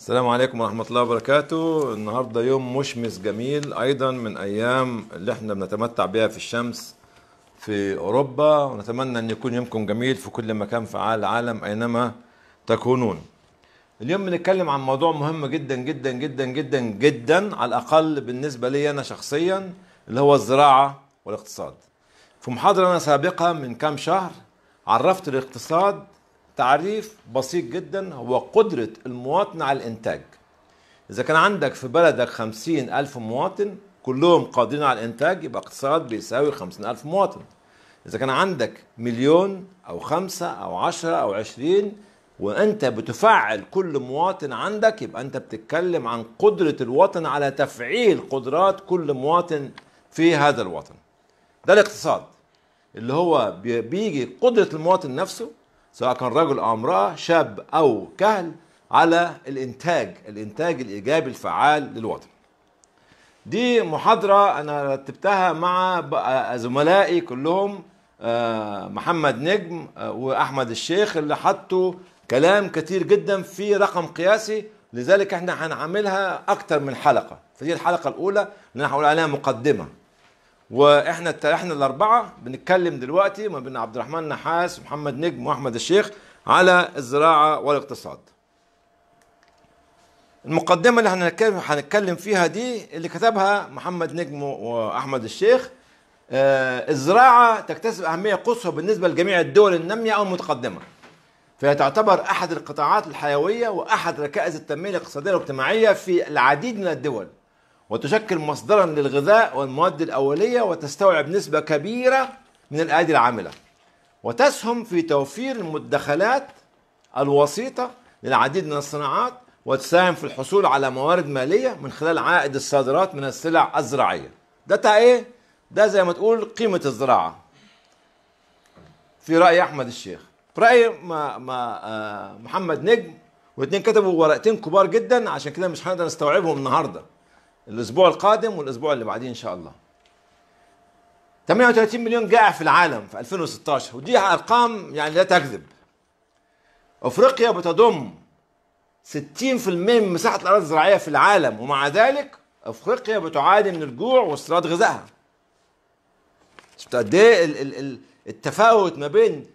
السلام عليكم ورحمة الله وبركاته النهاردة يوم مشمس جميل أيضا من أيام اللي احنا بنتمتع بها في الشمس في أوروبا ونتمنى أن يكون يومكم جميل في كل مكان في العالم أينما تكونون اليوم بنتكلم عن موضوع مهم جدا جدا جدا جدا جدا على الأقل بالنسبة لي أنا شخصيا اللي هو الزراعة والاقتصاد في محاضرة أنا سابقة من كام شهر عرفت الاقتصاد تعريف بسيط جدا هو قدرة المواطن على الإنتاج إذا كان عندك في بلدك خمسين ألف مواطن كلهم قادرين على الإنتاج يبقى اقتصاد بيساوي خمسين ألف مواطن إذا كان عندك مليون أو خمسة أو عشرة أو عشرين وأنت بتفعل كل مواطن عندك يبقى أنت بتتكلم عن قدرة الوطن على تفعيل قدرات كل مواطن في هذا الوطن ده الاقتصاد اللي هو بيجي قدرة المواطن نفسه سواء كان رجل أو امرأة شاب أو كهل على الإنتاج الإنتاج الإيجابي الفعال للوطن دي محاضرة أنا رتبتها مع آه، زملائي كلهم آه، محمد نجم آه، وأحمد الشيخ اللي حطوا كلام كتير جدا في رقم قياسي لذلك احنا هنعملها أكتر من حلقة فدي الحلقة الأولى اللي أنا هقول عليها مقدمة واحنا احنا الاربعه بنتكلم دلوقتي ما بين عبد الرحمن نحاس ومحمد نجم واحمد الشيخ على الزراعه والاقتصاد المقدمة اللي هنتكلم هنتكلم فيها دي اللي كتبها محمد نجم وأحمد الشيخ آه الزراعة تكتسب أهمية قصوى بالنسبة لجميع الدول النامية أو المتقدمة فهي تعتبر أحد القطاعات الحيوية وأحد ركائز التنمية الاقتصادية والاجتماعية في العديد من الدول وتشكل مصدرا للغذاء والمواد الأولية وتستوعب نسبة كبيرة من الأيادي العاملة وتسهم في توفير المدخلات الوسيطة للعديد من الصناعات وتساهم في الحصول على موارد مالية من خلال عائد الصادرات من السلع الزراعية ده تا ايه؟ ده زي ما تقول قيمة الزراعة في رأي أحمد الشيخ في رأي ما ما آه، محمد نجم واتنين كتبوا ورقتين كبار جدا عشان كده مش هنقدر نستوعبهم النهارده الاسبوع القادم والاسبوع اللي بعديه ان شاء الله 38 مليون جائع في العالم في 2016 ودي ارقام يعني لا تكذب افريقيا بتضم 60% من مساحه الاراضي الزراعيه في العالم ومع ذلك افريقيا بتعاني من الجوع واستيراد غذائها شفت قد ايه التفاوت ما بين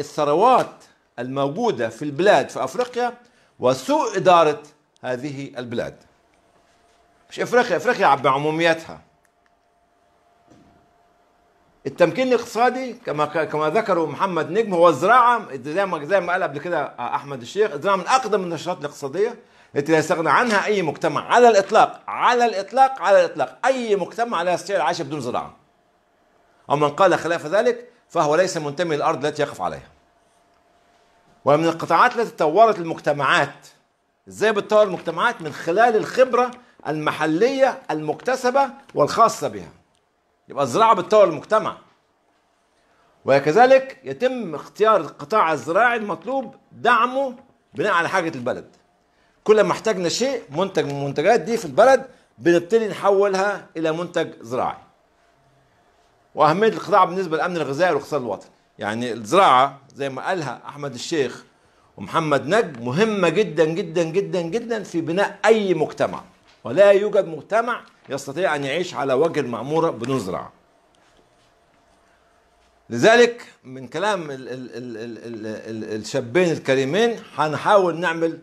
الثروات الموجوده في البلاد في افريقيا وسوء اداره هذه البلاد مش افريقيا افريقيا بعمومياتها التمكين الاقتصادي كما كما ذكره محمد نجم هو الزراعه زي ما زي ما قال قبل كده احمد الشيخ الزراعه من اقدم النشاطات الاقتصاديه التي لا يستغنى عنها اي مجتمع على الاطلاق على الاطلاق على الاطلاق اي مجتمع لا يستطيع العيش بدون زراعه ومن قال خلاف ذلك فهو ليس منتمي للارض التي يقف عليها ومن القطاعات التي طورت المجتمعات ازاي بتطور المجتمعات من خلال الخبره المحلية المكتسبة والخاصة بها يبقى الزراعة بتطور المجتمع وكذلك يتم اختيار القطاع الزراعي المطلوب دعمه بناء على حاجة البلد كل ما احتاجنا شيء منتج من المنتجات دي في البلد بنبتدي نحولها إلى منتج زراعي وأهمية القطاع بالنسبة للأمن الغذائي والاقتصاد الوطني يعني الزراعة زي ما قالها أحمد الشيخ ومحمد نجم مهمة جدا جدا جدا جدا في بناء أي مجتمع ولا يوجد مجتمع يستطيع أن يعيش على وجه المعمورة بدون زراعه. لذلك من كلام الـ الـ الـ الـ الـ الشابين الكريمين هنحاول نعمل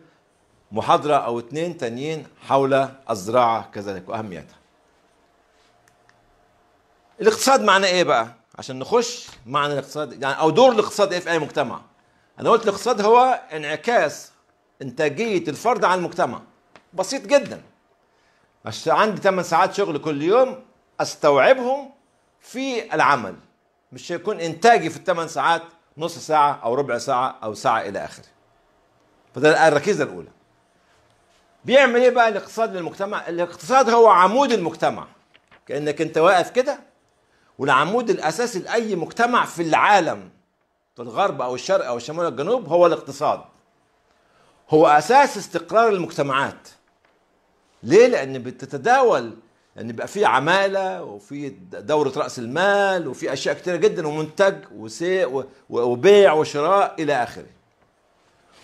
محاضرة أو اثنين تانيين حول الزراعة كذلك وأهميتها الاقتصاد معناه ايه بقى عشان نخش معنى الاقتصاد يعني او دور الاقتصاد ايه في اي مجتمع انا قلت الاقتصاد هو انعكاس انتاجيه الفرد على المجتمع بسيط جدا عندي 8 ساعات شغل كل يوم استوعبهم في العمل مش هيكون انتاجي في الثمان ساعات نص ساعة أو ربع ساعة أو ساعة إلى آخره فده الركيزة الأولى بيعمل إيه بقى الاقتصاد للمجتمع الاقتصاد هو عمود المجتمع كأنك أنت واقف كده والعمود الأساسي لأي مجتمع في العالم في الغرب أو الشرق أو الشمال أو الجنوب هو الاقتصاد هو أساس استقرار المجتمعات ليه؟ لأن بتتداول لأن يعني بقى في عمالة وفي دورة رأس المال وفي أشياء كتيرة جدا ومنتج وسيء وبيع وشراء إلى آخره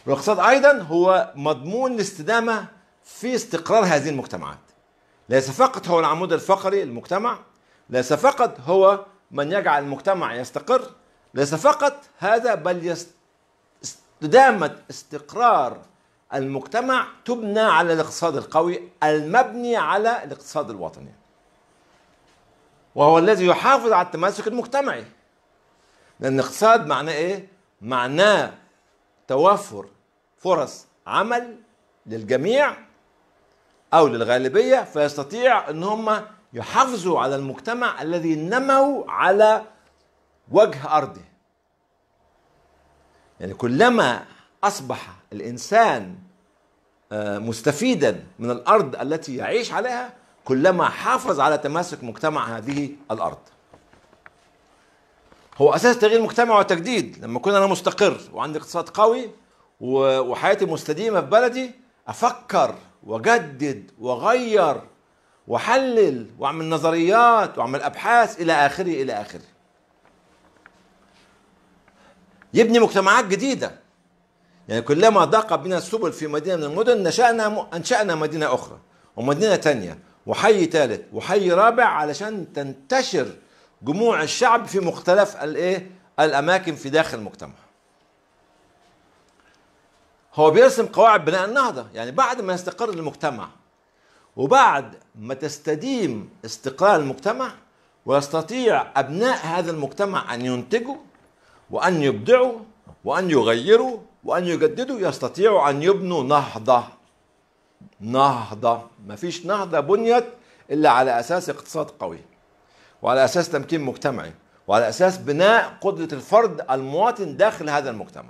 والاقتصاد أيضا هو مضمون الاستدامة في استقرار هذه المجتمعات ليس فقط هو العمود الفقري للمجتمع ليس فقط هو من يجعل المجتمع يستقر ليس فقط هذا بل استدامة استقرار المجتمع تبنى على الاقتصاد القوي المبني على الاقتصاد الوطني وهو الذي يحافظ على التماسك المجتمعي لأن الاقتصاد معناه إيه؟ معناه توفر فرص عمل للجميع أو للغالبية فيستطيع أن هم يحافظوا على المجتمع الذي نموا على وجه أرضه يعني كلما اصبح الانسان آه، مستفيدا من الارض التي يعيش عليها كلما حافظ على تماسك مجتمع هذه الارض هو اساس التغيير المجتمعي والتجديد لما اكون انا مستقر وعندي اقتصاد قوي وحياتي مستديمه في بلدي افكر واجدد واغير واحلل واعمل نظريات واعمل ابحاث الى اخره الى اخره يبني مجتمعات جديده يعني كلما ضاق بنا السبل في مدينة من المدن نشأنا أنشأنا مدينة أخرى ومدينة ثانيه وحي ثالث وحي رابع علشان تنتشر جموع الشعب في مختلف الايه الاماكن في داخل المجتمع هو بيرسم قواعد بناء النهضه يعني بعد ما يستقر المجتمع وبعد ما تستديم استقرار المجتمع ويستطيع ابناء هذا المجتمع ان ينتجوا وان يبدعوا وان يغيروا وأن يجددوا يستطيعوا أن يبنوا نهضة نهضة مفيش نهضة بنيت إلا على أساس اقتصاد قوي وعلى أساس تمكين مجتمعي وعلى أساس بناء قدرة الفرد المواطن داخل هذا المجتمع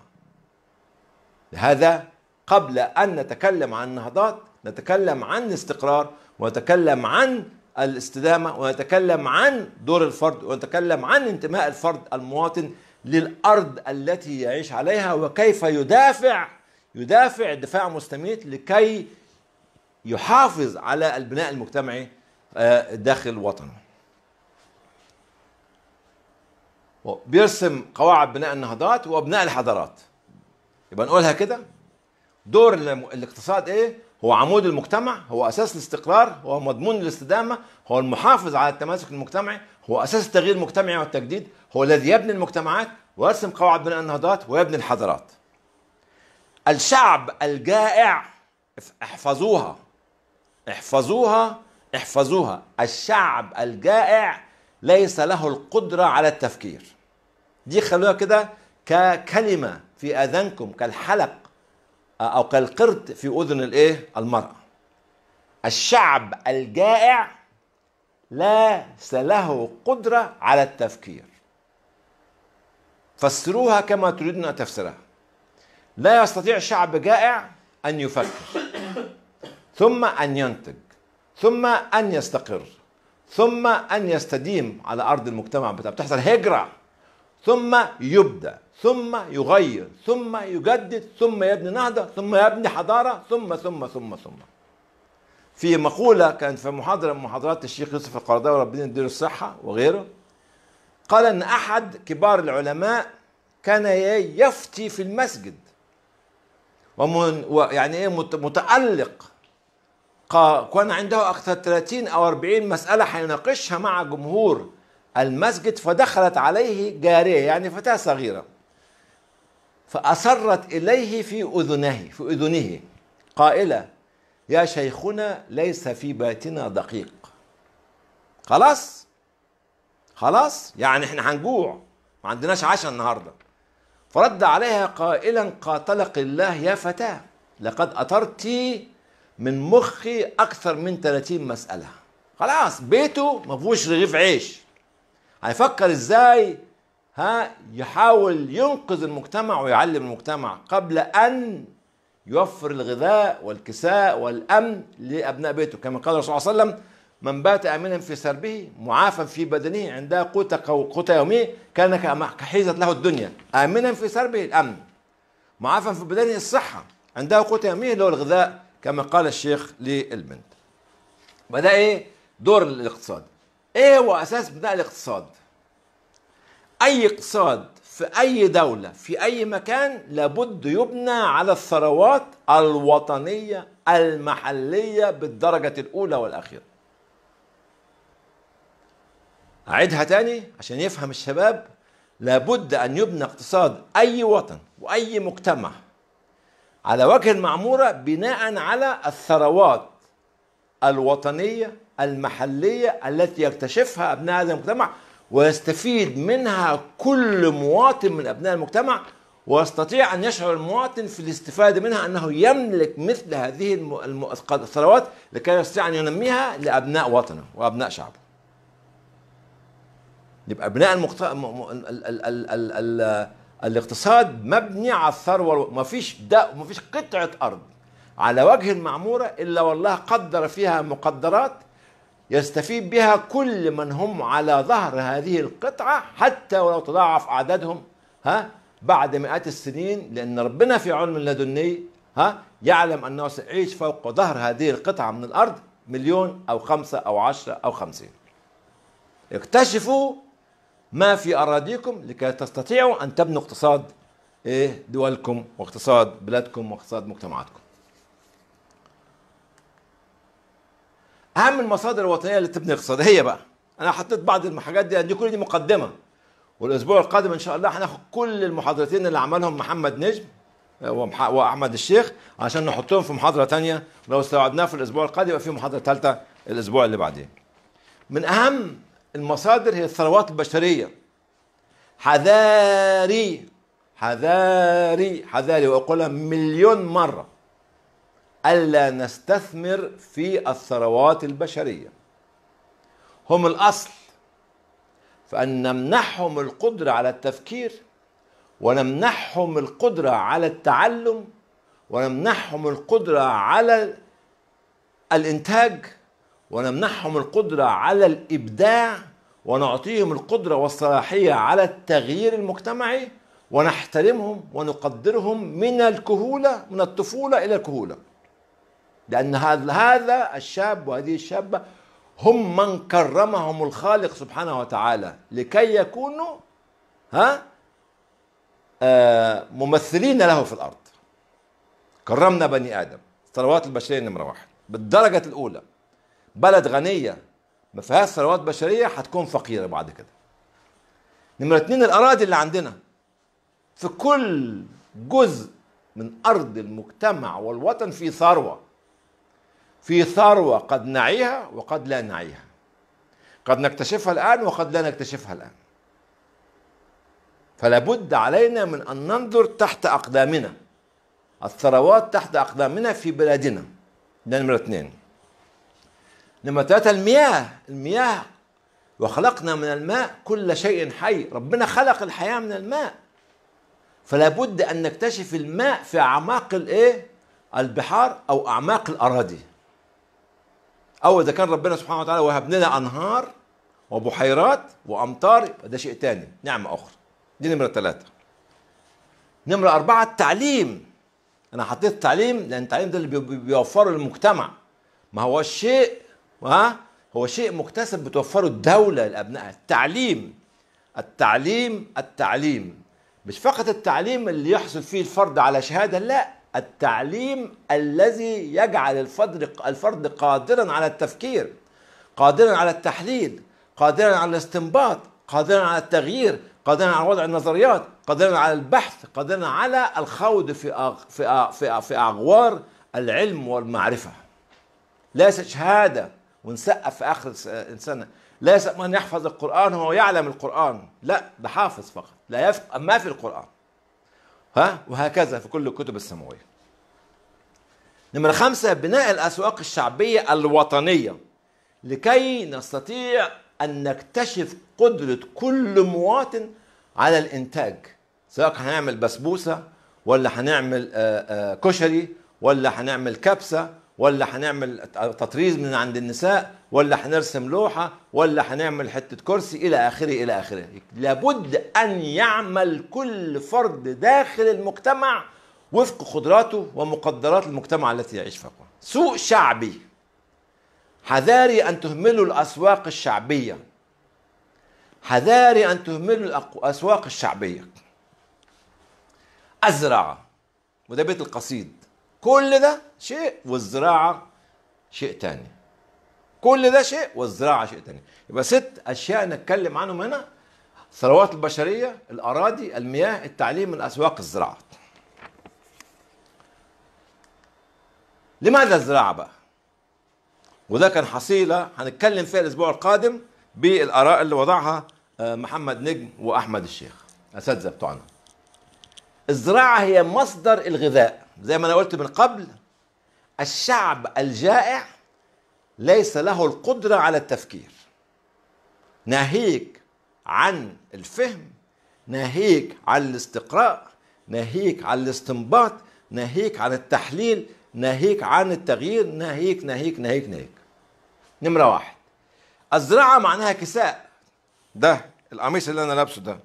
لهذا قبل أن نتكلم عن نهضات نتكلم عن الاستقرار ونتكلم عن الاستدامة ونتكلم عن دور الفرد ونتكلم عن انتماء الفرد المواطن للارض التي يعيش عليها وكيف يدافع يدافع دفاع مستميت لكي يحافظ على البناء المجتمعي آه، داخل وطنه بيرسم قواعد بناء النهضات وبناء الحضارات يبقى نقولها كده دور الاقتصاد ايه هو عمود المجتمع هو اساس الاستقرار هو مضمون الاستدامه هو المحافظ على التماسك المجتمعي هو اساس التغيير المجتمعي والتجديد هو الذي يبني المجتمعات ويرسم قواعد بناء النهضات ويبني الحضارات الشعب الجائع احفظوها احفظوها احفظوها الشعب الجائع ليس له القدرة على التفكير دي خلوها كده ككلمة في أذانكم كالحلق أو كالقرد في أذن الإيه المرأة الشعب الجائع ليس له قدرة على التفكير فسروها كما تريدون أن تفسرها لا يستطيع شعب جائع أن يفكر ثم أن ينتج ثم أن يستقر ثم أن يستديم على أرض المجتمع بتحصل هجرة ثم يبدأ ثم يغير ثم يجدد ثم يبني نهضة ثم يبني حضارة ثم ثم ثم ثم, ثم. في مقولة كانت في محاضرة من محاضرات الشيخ يوسف القرضاوي ربنا يديله الصحة وغيره قال أن أحد كبار العلماء كان يفتي في المسجد ويعني إيه متألق كان عنده أكثر 30 أو 40 مسألة هيناقشها مع جمهور المسجد فدخلت عليه جارية يعني فتاة صغيرة فأصرت إليه في أذنه في أذنه قائلة يا شيخنا ليس في بيتنا دقيق خلاص خلاص يعني احنا هنجوع ما عندناش عشاء النهارده فرد عليها قائلا قاتلك الله يا فتاه لقد أطرت من مخي أكثر من 30 مسألة خلاص بيته ما فيهوش رغيف عيش هيفكر ازاي ها يحاول ينقذ المجتمع ويعلم المجتمع قبل أن يوفر الغذاء والكساء والأمن لأبناء بيته كما قال الرسول صلى الله عليه وسلم من بات امنا في سربه معافى في بدنه عندها قوت قوت يومه كان كحيزت له الدنيا امنا في سربه الامن معافى في بدنه الصحه عندها قوت يومه اللي هو الغذاء كما قال الشيخ للبنت بدا ايه دور الاقتصاد ايه هو اساس بناء الاقتصاد اي اقتصاد في أي دولة في أي مكان لابد يبنى على الثروات الوطنية المحلية بالدرجة الأولى والأخيرة أعيدها تاني عشان يفهم الشباب لابد أن يبنى اقتصاد أي وطن وأي مجتمع على وجه المعمورة بناء على الثروات الوطنية المحلية التي يكتشفها أبناء هذا المجتمع ويستفيد منها كل مواطن من أبناء المجتمع ويستطيع أن يشعر المواطن في الاستفادة منها أنه يملك مثل هذه الثروات لكي يستطيع أن ينميها لأبناء وطنه وأبناء شعبه يبقى بناء المقت... م... ال... ال... ال... ال... ال... الاقتصاد مبني على الثروة ما فيش ده ما فيش قطعة أرض على وجه المعمورة إلا والله قدر فيها مقدرات يستفيد بها كل من هم على ظهر هذه القطعة حتى ولو تضاعف أعدادهم ها بعد مئات السنين لأن ربنا في علم لدني ها يعلم أنه سيعيش فوق ظهر هذه القطعة من الأرض مليون أو خمسة أو عشرة أو خمسين اكتشفوا ما في أراضيكم لكي تستطيعوا أن تبنوا اقتصاد إيه؟ دولكم واقتصاد بلادكم واقتصاد مجتمعاتكم اهم المصادر الوطنيه اللي تبني اقتصاديه بقى انا حطيت بعض الحاجات دي دي كل دي مقدمه والاسبوع القادم ان شاء الله هناخد كل المحاضرتين اللي عملهم محمد نجم آه، واحمد الشيخ عشان نحطهم في محاضره تانية لو استوعبناها في الاسبوع القادم يبقى في محاضره ثالثه الاسبوع اللي بعدين من اهم المصادر هي الثروات البشريه حذاري حذاري حذاري واقولها مليون مره ألا نستثمر في الثروات البشرية هم الأصل فأن نمنحهم القدرة على التفكير ونمنحهم القدرة على التعلم ونمنحهم القدرة على الإنتاج ونمنحهم القدرة على الإبداع ونعطيهم القدرة والصلاحية على التغيير المجتمعي ونحترمهم ونقدرهم من الكهولة من الطفولة إلى الكهولة لأن هذا هذا الشاب وهذه الشابة هم من كرمهم الخالق سبحانه وتعالى لكي يكونوا ها آه ممثلين له في الأرض كرمنا بني آدم ثروات البشرية نمرة واحد بالدرجة الأولى بلد غنية ما فيهاش ثروات بشرية هتكون فقيرة بعد كده نمرة اتنين الأراضي اللي عندنا في كل جزء من أرض المجتمع والوطن في ثروة في ثروة قد نعيها وقد لا نعيها قد نكتشفها الآن وقد لا نكتشفها الآن فلا بد علينا من أن ننظر تحت أقدامنا الثروات تحت أقدامنا في بلادنا ده نمرة اثنين نمرة ثلاثة المياه المياه وخلقنا من الماء كل شيء حي ربنا خلق الحياة من الماء فلا بد أن نكتشف الماء في أعماق الإيه البحار أو أعماق الأراضي او اذا كان ربنا سبحانه وتعالى وهب لنا انهار وبحيرات وامطار ده شيء تاني نعمه اخرى دي نمره ثلاثه نمره اربعه التعليم انا حطيت التعليم لان التعليم ده اللي بيوفره المجتمع ما هو الشيء ها هو شيء مكتسب بتوفره الدوله لابنائها التعليم التعليم التعليم مش فقط التعليم اللي يحصل فيه الفرد على شهاده لا التعليم الذي يجعل الفرد الفرد قادرا على التفكير قادرا على التحليل قادرا على الاستنباط قادرا على التغيير قادرا على وضع النظريات قادرا على البحث قادرا على الخوض في أغ... في أغ... في, أغ... في اغوار العلم والمعرفه ليست شهاده ونسقف في اخر انسان ليس من يحفظ القران هو يعلم القران لا ده حافظ فقط لا يفقه ما في القران ها وهكذا في كل الكتب السماوية نمرة خمسة بناء الأسواق الشعبية الوطنية لكي نستطيع أن نكتشف قدرة كل مواطن على الإنتاج سواء هنعمل بسبوسة ولا هنعمل آه، آه، كشري ولا هنعمل كبسة ولا هنعمل تطريز من عند النساء ولا هنرسم لوحه ولا هنعمل حته كرسي الى اخره الى اخره لابد ان يعمل كل فرد داخل المجتمع وفق قدراته ومقدرات المجتمع التي يعيش فيها سوق شعبي حذاري ان تهملوا الاسواق الشعبيه حذاري ان تهملوا الاسواق الشعبيه ازرع وده بيت القصيد كل ده شيء والزراعة شيء تاني كل ده شيء والزراعة شيء تاني يبقى ست أشياء نتكلم عنهم هنا الثروات البشرية الأراضي المياه التعليم الأسواق الزراعة لماذا الزراعة بقى؟ وده كان حصيلة هنتكلم فيها الأسبوع القادم بالآراء اللي وضعها آه، محمد نجم وأحمد الشيخ أساتذة بتوعنا الزراعة هي مصدر الغذاء زي ما انا قلت من قبل الشعب الجائع ليس له القدره على التفكير ناهيك عن الفهم ناهيك عن الاستقراء ناهيك عن الاستنباط ناهيك عن التحليل ناهيك عن التغيير ناهيك ناهيك ناهيك ناهيك نمرة واحد الزراعة معناها كساء ده القميص اللي أنا لابسه ده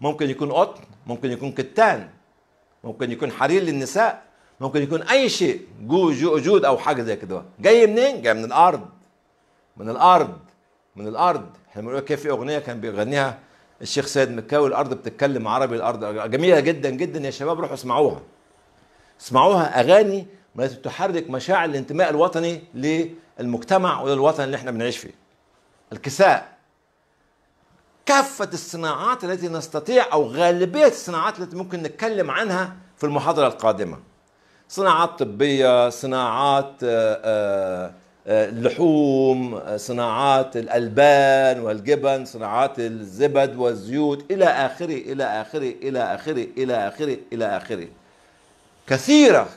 ممكن يكون قطن ممكن يكون كتان ممكن يكون حرير للنساء ممكن يكون اي شيء جو جو جود او حاجه زي كده جاي منين جاي من الارض من الارض من الارض احنا بنقول إيه؟ كيف في اغنيه كان بيغنيها الشيخ سيد مكاوي الارض بتتكلم عربي الارض جميله جدا جدا يا شباب روحوا اسمعوها اسمعوها اغاني ما تحرك مشاعر الانتماء الوطني للمجتمع وللوطن اللي احنا بنعيش فيه الكساء كافة الصناعات التي نستطيع أو غالبية الصناعات التي ممكن نتكلم عنها في المحاضرة القادمة صناعات طبية صناعات اللحوم آه، آه، آه، صناعات الألبان والجبن صناعات الزبد والزيوت إلى آخره إلى آخره إلى آخره إلى آخره إلى آخره كثيرة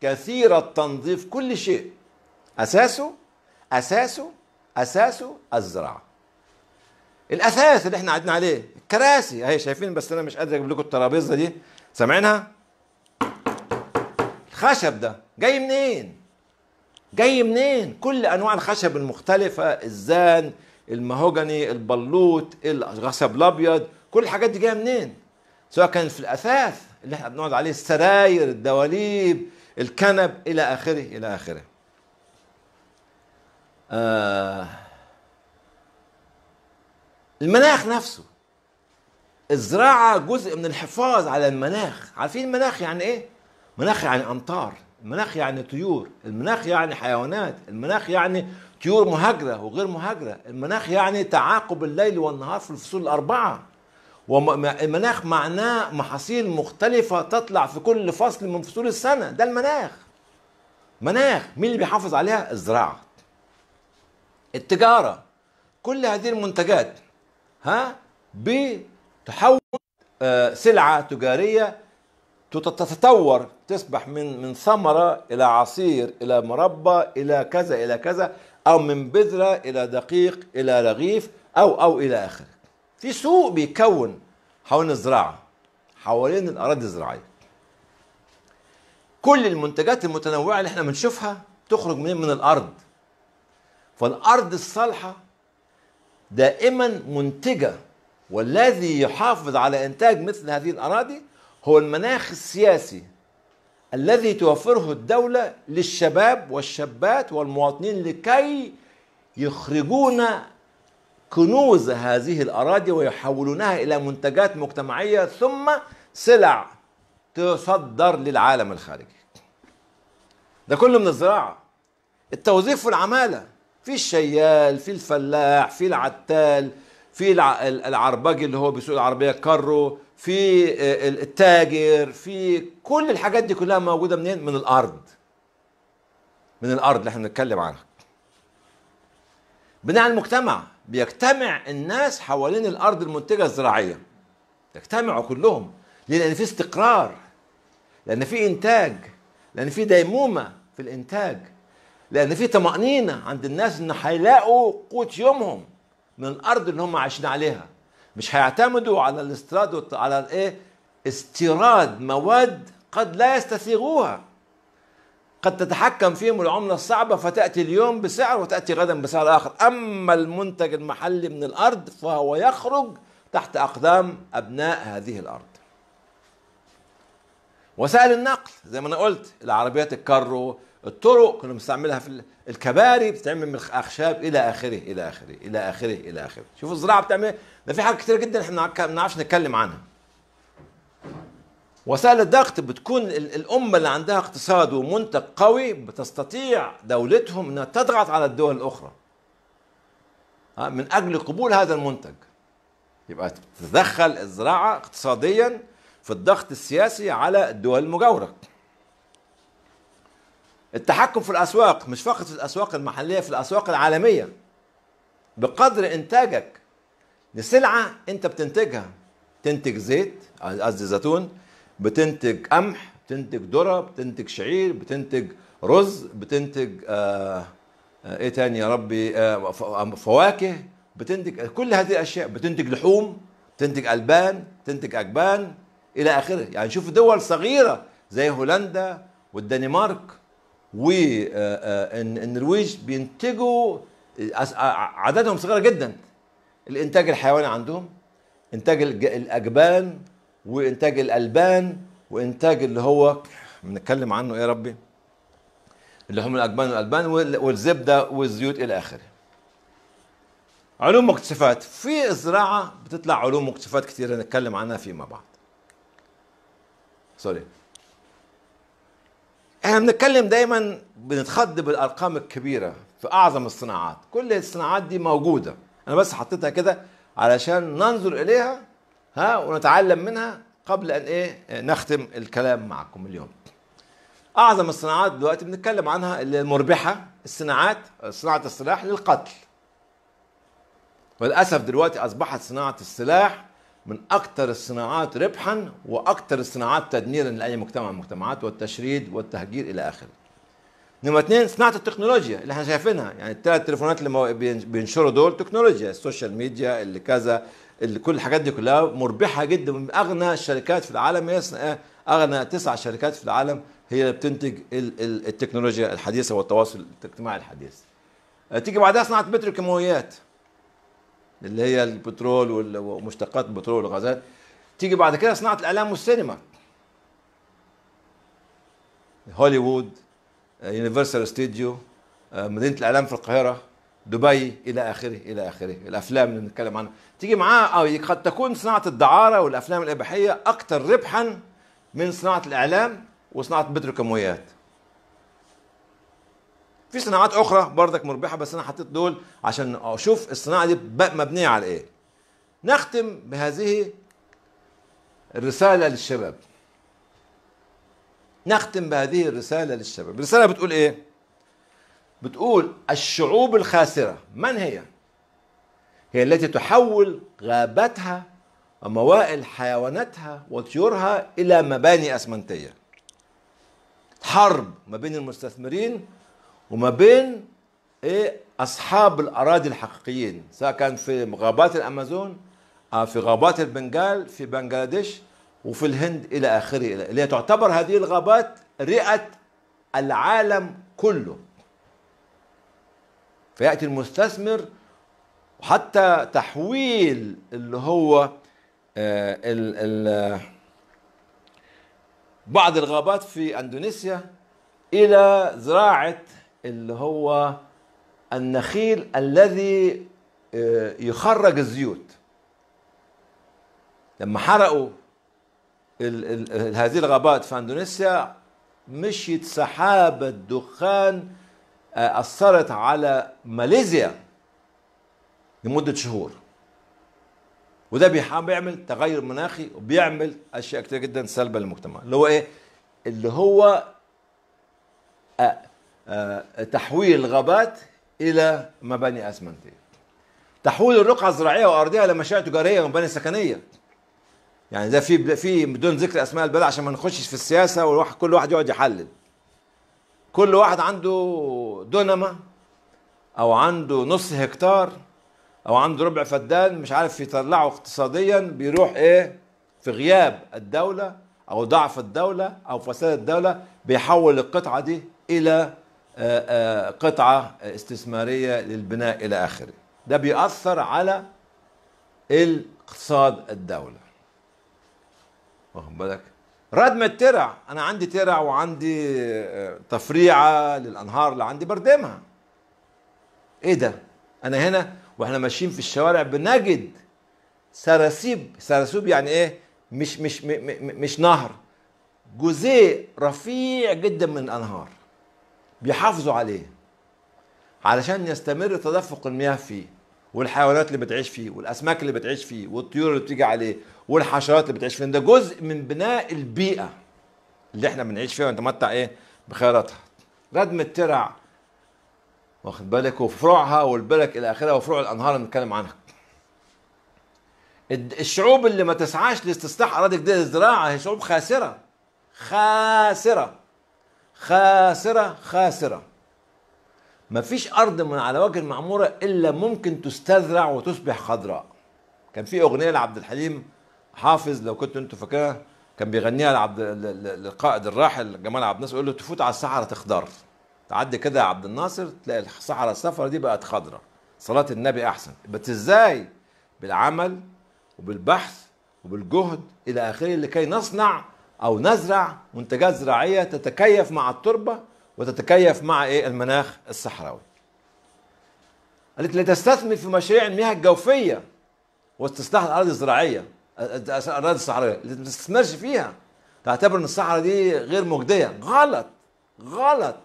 كثيرة تنظيف كل شيء أساسه أساسه أساسه الزراعة الاثاث اللي احنا قاعدين عليه الكراسي اهي شايفين بس انا مش قادر اجيب لكم الترابيزه دي سامعينها الخشب ده جاي منين جاي منين كل انواع الخشب المختلفه الزان المهوجني البلوط الخشب الابيض كل الحاجات دي جايه منين سواء كان في الاثاث اللي احنا بنقعد عليه السراير الدواليب الكنب الى اخره الى اخره آه المناخ نفسه الزراعة جزء من الحفاظ على المناخ عارفين المناخ يعني ايه؟ المناخ يعني أمطار المناخ يعني طيور المناخ يعني حيوانات المناخ يعني طيور مهاجرة وغير مهاجرة المناخ يعني تعاقب الليل والنهار في الفصول الأربعة والمناخ معناه محاصيل مختلفة تطلع في كل فصل من فصول السنة ده المناخ مناخ مين اللي بيحافظ عليها؟ الزراعة التجارة كل هذه المنتجات ها بتحول آه، سلعه تجاريه تتطور تصبح من من ثمره الى عصير الى مربى الى كذا الى كذا او من بذره الى دقيق الى رغيف او او الى اخره. في سوق بيتكون حوالين الزراعه حوالين الاراضي الزراعيه. كل المنتجات المتنوعه اللي احنا بنشوفها تخرج منين؟ من الارض. فالارض الصالحه دائما منتجة والذي يحافظ على إنتاج مثل هذه الأراضي هو المناخ السياسي الذي توفره الدولة للشباب والشابات والمواطنين لكي يخرجون كنوز هذه الأراضي ويحولونها إلى منتجات مجتمعية ثم سلع تصدر للعالم الخارجي ده كله من الزراعة التوظيف والعمالة في الشيال في الفلاح في العتال في العربجي اللي هو بيسوق العربيه كارو في آه، التاجر في كل الحاجات دي كلها موجوده منين من الارض من الارض اللي احنا بنتكلم عنها بناء المجتمع بيجتمع الناس حوالين الارض المنتجه الزراعيه يجتمعوا كلهم لان في استقرار لان في انتاج لان في ديمومه في الانتاج لان في طمانينه عند الناس ان هيلاقوا قوت يومهم من الارض اللي هم عايشين عليها مش هيعتمدوا على الاستيراد على الايه استيراد مواد قد لا يستسيغوها قد تتحكم فيهم العملة الصعبة فتأتي اليوم بسعر وتأتي غدا بسعر آخر أما المنتج المحلي من الأرض فهو يخرج تحت أقدام أبناء هذه الأرض وسائل النقل زي ما أنا قلت العربيات الكارو الطرق كنا بنستعملها في الكباري بتتعمل من الاخشاب الى اخره الى اخره الى اخره الى اخره شوفوا الزراعه بتعمل إيه؟ ده في حاجات كتير جدا احنا ما بنعرفش نتكلم عنها وسائل الضغط بتكون الامه اللي عندها اقتصاد ومنتج قوي بتستطيع دولتهم انها تضغط على الدول الاخرى من اجل قبول هذا المنتج يبقى تتدخل الزراعه اقتصاديا في الضغط السياسي على الدول المجاوره التحكم في الاسواق مش فقط في الاسواق المحليه في الاسواق العالميه بقدر انتاجك لسلعه انت بتنتجها تنتج زيت قصدي زيتون بتنتج قمح بتنتج ذره بتنتج شعير بتنتج رز بتنتج آه, آه، ايه تاني يا ربي آه فواكه بتنتج كل هذه الاشياء بتنتج لحوم بتنتج البان بتنتج اجبان الى اخره يعني شوف دول صغيره زي هولندا والدنمارك والنرويج آه، آه، بينتجوا عددهم صغيره جدا الانتاج الحيواني عندهم انتاج الاجبان وانتاج الالبان وانتاج اللي هو بنتكلم عنه يا ربي اللي هم الاجبان والالبان والزبده والزيوت الى اخره علوم مكتشفات في الزراعه بتطلع علوم مكتشفات كتير هنتكلم عنها فيما بعد سوري احنا بنتكلم دايما بنتخض بالارقام الكبيره في اعظم الصناعات كل الصناعات دي موجوده انا بس حطيتها كده علشان ننظر اليها ها ونتعلم منها قبل ان ايه نختم الكلام معكم اليوم اعظم الصناعات دلوقتي بنتكلم عنها اللي المربحه الصناعات صناعه السلاح للقتل وللاسف دلوقتي اصبحت صناعه السلاح من أكثر الصناعات ربحا وأكثر الصناعات تدميرا لأي مجتمع من المجتمعات والتشريد والتهجير إلى آخره. نمرة اثنين صناعة التكنولوجيا اللي احنا شايفينها يعني الثلاث تليفونات اللي بينشروا دول تكنولوجيا السوشيال ميديا اللي كذا اللي كل الحاجات دي كلها مربحة جدا من أغنى الشركات في العالم هي إيه؟ أغنى تسع شركات في العالم هي اللي بتنتج التكنولوجيا الحديثة والتواصل الاجتماعي الحديث. آه، تيجي بعدها صناعة بتروكيماويات اللي هي البترول ومشتقات البترول والغازات تيجي بعد كده صناعه الاعلام والسينما هوليوود آه، يونيفرسال ستوديو آه، مدينه الاعلام في القاهره دبي الى اخره الى اخره الافلام اللي بنتكلم عنها تيجي معاها او آه، قد تكون صناعه الدعاره والافلام الاباحيه اكثر ربحا من صناعه الاعلام وصناعه البتروكيماويات في صناعات اخرى بردك مربحه بس انا حطيت دول عشان اشوف الصناعه دي مبنيه على ايه نختم بهذه الرساله للشباب نختم بهذه الرساله للشباب الرساله بتقول ايه بتقول الشعوب الخاسره من هي هي التي تحول غاباتها وموائل حيواناتها وطيورها الى مباني اسمنتيه حرب ما بين المستثمرين وما بين ايه اصحاب الاراضي الحقيقيين سواء كان في غابات الامازون آه، في غابات البنغال في بنغلاديش وفي الهند الى اخره اللي تعتبر هذه الغابات رئه العالم كله فياتي المستثمر وحتى تحويل اللي هو آه، ال ال بعض الغابات في اندونيسيا الى زراعه اللي هو النخيل الذي آه، يخرج الزيوت لما حرقوا الـ الـ هذه الغابات في اندونيسيا مشيت سحابة دخان آه، أثرت على ماليزيا لمدة شهور وده بيحاول بيعمل تغير مناخي وبيعمل أشياء كتير جدا سلبة للمجتمع اللي هو إيه؟ اللي هو أه آه، تحويل غابات الى مباني اسمنتيه تحويل الرقعة الزراعية وأرضها إلى مشاريع تجارية ومباني سكنية. يعني ده في في بدون ذكر أسماء البلد عشان ما نخشش في السياسة والواحد كل واحد يقعد يحلل. كل واحد عنده دونما أو عنده نص هكتار أو عنده ربع فدان مش عارف يطلعه اقتصاديا بيروح إيه؟ في غياب الدولة أو ضعف الدولة أو فساد الدولة بيحول القطعة دي إلى آه، آه، قطعة استثمارية للبناء إلى آخره ده بيأثر على الاقتصاد الدولة واخد بالك ردم الترع أنا عندي ترع وعندي آه، تفريعة للأنهار اللي عندي بردمها إيه ده أنا هنا وإحنا ماشيين في الشوارع بنجد سراسيب سراسيب يعني إيه مش مش مش, مش نهر جزء رفيع جدا من الأنهار بيحافظوا عليه علشان يستمر تدفق المياه فيه والحيوانات اللي بتعيش فيه والاسماك اللي بتعيش فيه والطيور اللي بتيجي عليه والحشرات اللي بتعيش فيه ده جزء من بناء البيئه اللي احنا بنعيش فيها ونتمتع ايه بخيراتها ردم الترع واخد بالك وفروعها والبرك الى اخره وفروع الانهار اللي بنتكلم عنها الشعوب اللي ما تسعاش لاستصلاح اراضي جديده للزراعه هي شعوب خاسره خاسره خاسرة خاسرة ما فيش أرض من على وجه المعمورة إلا ممكن تستزرع وتصبح خضراء كان في أغنية لعبد الحليم حافظ لو كنتوا أنتوا فاكرها كان بيغنيها لعبد القائد الراحل جمال عبد الناصر يقول له تفوت على الصحراء تخضر تعدي كده يا عبد الناصر تلاقي الصحراء الصفراء دي بقت خضراء صلاة النبي أحسن بس إزاي بالعمل وبالبحث وبالجهد إلى آخره لكي نصنع او نزرع منتجات زراعيه تتكيف مع التربه وتتكيف مع ايه المناخ الصحراوي قالت لتستثمر في مشاريع المياه الجوفيه واستصلاح الاراضي الزراعيه الاراضي الصحراويه اللي ما تستثمرش فيها تعتبر ان الصحراء دي غير مجديه غلط غلط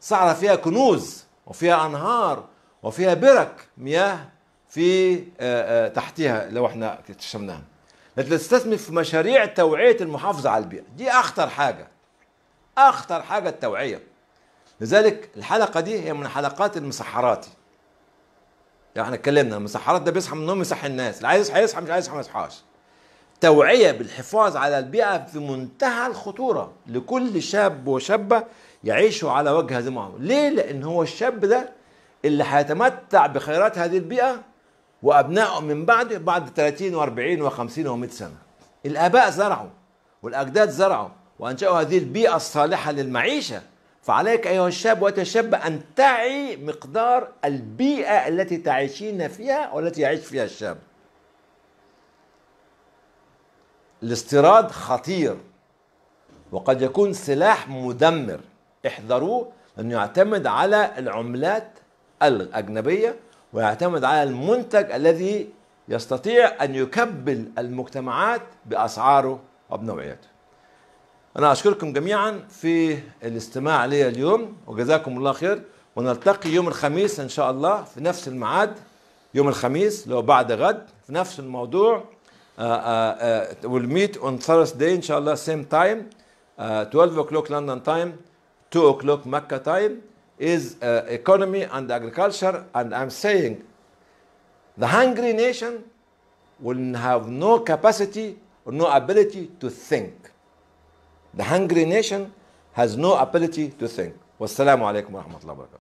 الصحراء فيها كنوز وفيها انهار وفيها برك مياه في آه، آه، تحتها لو احنا اكتشفناها تستثمر في مشاريع توعية المحافظة على البيئة دي أخطر حاجة أخطر حاجة التوعية لذلك الحلقة دي هي من حلقات المسحراتي يعني احنا اتكلمنا المسحرات ده بيصحى من النوم يصحي الناس اللي عايز يصحى يصحى مش عايز يصحى ما يصحاش توعية بالحفاظ على البيئة في منتهى الخطورة لكل شاب وشابة يعيشوا على وجه هذه المعاملة ليه؟ لأن هو الشاب ده اللي هيتمتع بخيرات هذه البيئة وابنائهم من بعده بعد 30 و40 و50 و100 سنه الاباء زرعوا والاجداد زرعوا وانشاوا هذه البيئه الصالحه للمعيشه فعليك ايها الشاب وتشاب ان تعي مقدار البيئه التي تعيشين فيها والتي يعيش فيها الشاب الاستيراد خطير وقد يكون سلاح مدمر احذروه لانه يعتمد على العملات الاجنبيه ويعتمد على المنتج الذي يستطيع أن يكبل المجتمعات بأسعاره وبنوعيته أنا أشكركم جميعا في الاستماع لي اليوم وجزاكم الله خير ونلتقي يوم الخميس إن شاء الله في نفس الميعاد يوم الخميس لو بعد غد في نفس الموضوع ميت آه، اون آه، آه، Thursday إن شاء الله سيم تايم 12 o'clock London time 2 o'clock مكة time is uh, economy and agriculture. And I'm saying the hungry nation will have no capacity or no ability to think. The hungry nation has no ability to think. والسلام عليكم ورحمة